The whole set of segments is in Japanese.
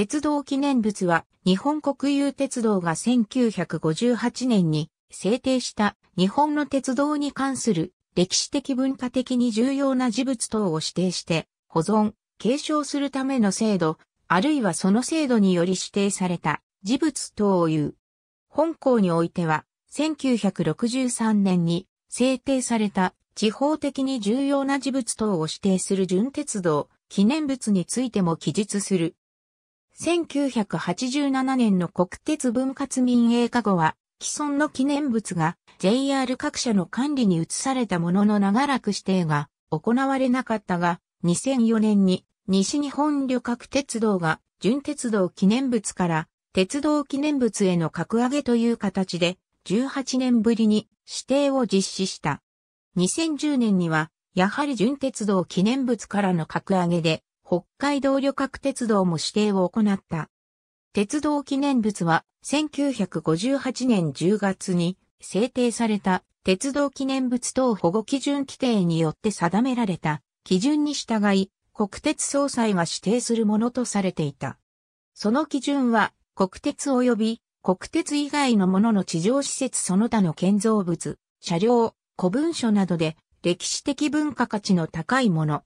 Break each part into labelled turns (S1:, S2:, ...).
S1: 鉄道記念物は日本国有鉄道が1958年に制定した日本の鉄道に関する歴史的文化的に重要な事物等を指定して保存、継承するための制度、あるいはその制度により指定された事物等を言う。本校においては1963年に制定された地方的に重要な事物等を指定する準鉄道記念物についても記述する1987年の国鉄分割民営化後は、既存の記念物が JR 各社の管理に移されたものの長らく指定が行われなかったが、2004年に西日本旅客鉄道が準鉄道記念物から鉄道記念物への格上げという形で18年ぶりに指定を実施した。2010年にはやはり準鉄道記念物からの格上げで北海道旅客鉄道も指定を行った。鉄道記念物は1958年10月に制定された鉄道記念物等保護基準規定によって定められた基準に従い国鉄総裁が指定するものとされていた。その基準は国鉄及び国鉄以外のものの地上施設その他の建造物、車両、古文書などで歴史的文化価値の高いもの。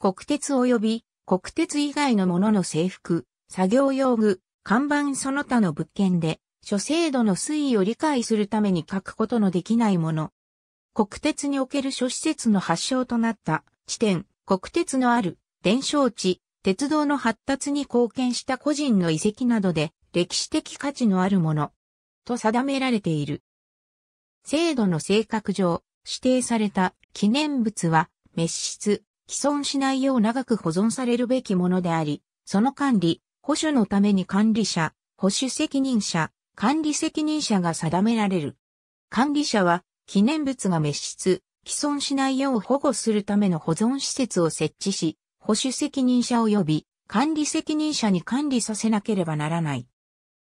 S1: 国鉄及び国鉄以外のものの制服、作業用具、看板その他の物件で、諸制度の推移を理解するために書くことのできないもの。国鉄における諸施設の発祥となった地点、国鉄のある伝承地、鉄道の発達に貢献した個人の遺跡などで歴史的価値のあるものと定められている。制度の性格上指定された記念物は滅失、既存しないよう長く保存されるべきものであり、その管理、保守のために管理者、保守責任者、管理責任者が定められる。管理者は、記念物が滅失、既存しないよう保護するための保存施設を設置し、保守責任者及び管理責任者に管理させなければならない。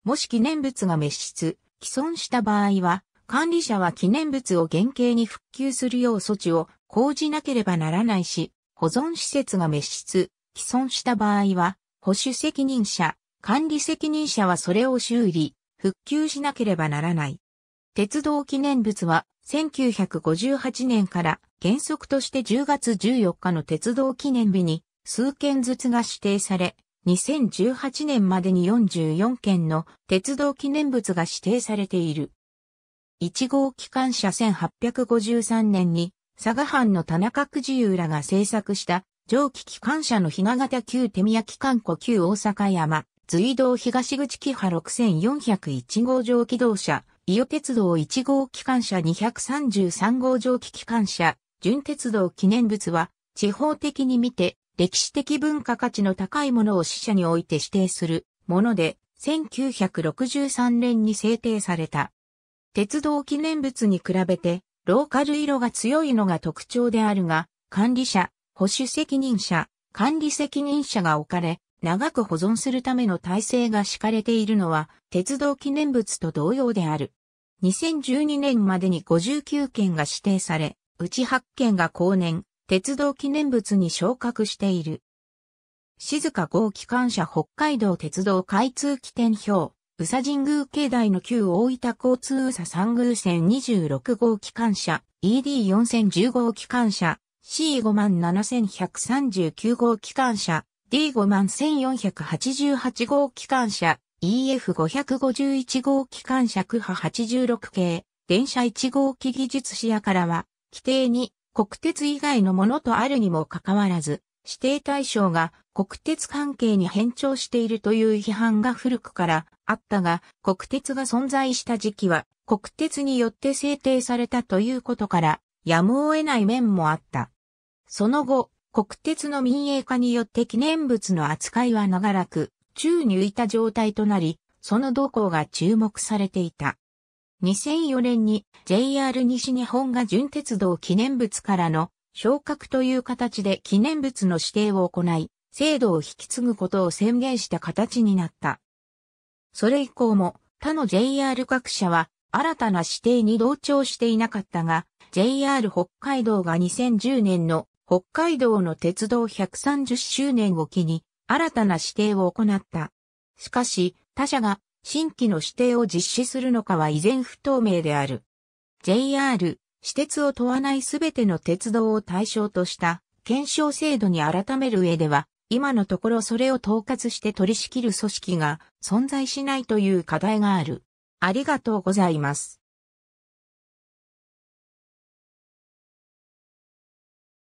S1: もし記念物が滅失、既存した場合は、管理者は記念物を原型に復旧するよう措置を講じなければならないし、保存施設が滅失、既存した場合は、保守責任者、管理責任者はそれを修理、復旧しなければならない。鉄道記念物は、1958年から原則として10月14日の鉄道記念日に数件ずつが指定され、2018年までに44件の鉄道記念物が指定されている。1号機関車1853年に佐賀藩の田中久次由らが制作した蒸気機関車のひな型旧手宮機関庫旧大阪山、随道東口木波6401号蒸気動車、伊予鉄道1号機関車233号蒸気機関車、純鉄道記念物は、地方的に見て、歴史的文化価値の高いものを死者において指定するもので、1963年に制定された。鉄道記念物に比べて、ローカル色が強いのが特徴であるが、管理者、保守責任者、管理責任者が置かれ、長く保存するための体制が敷かれているのは、鉄道記念物と同様である。2012年までに59件が指定され、うち8件が後年、鉄道記念物に昇格している。静か号機関車北海道鉄道開通起点表。宇佐神宮境内の旧大分交通宇佐三宮線26号機関車、ED4010 号機関車、C57139 号機関車、D51488 号機関車、EF551 号機関車区波86系、電車1号機技術視野からは、規定に国鉄以外のものとあるにもかかわらず、指定対象が国鉄関係に変調しているという批判が古くからあったが、国鉄が存在した時期は国鉄によって制定されたということから、やむを得ない面もあった。その後、国鉄の民営化によって記念物の扱いは長らく、宙に浮いた状態となり、その動向が注目されていた。2004年に JR 西日本が準鉄道記念物からの昇格という形で記念物の指定を行い、制度を引き継ぐことを宣言した形になった。それ以降も他の JR 各社は新たな指定に同調していなかったが、JR 北海道が2010年の北海道の鉄道130周年を機に新たな指定を行った。しかし、他社が新規の指定を実施するのかは依然不透明である。JR、私鉄を問わないすべての鉄道を対象とした検証制度に改める上では、今のところそれを統括して取り仕切る組織が存在しないという課題がある。ありがとうございます。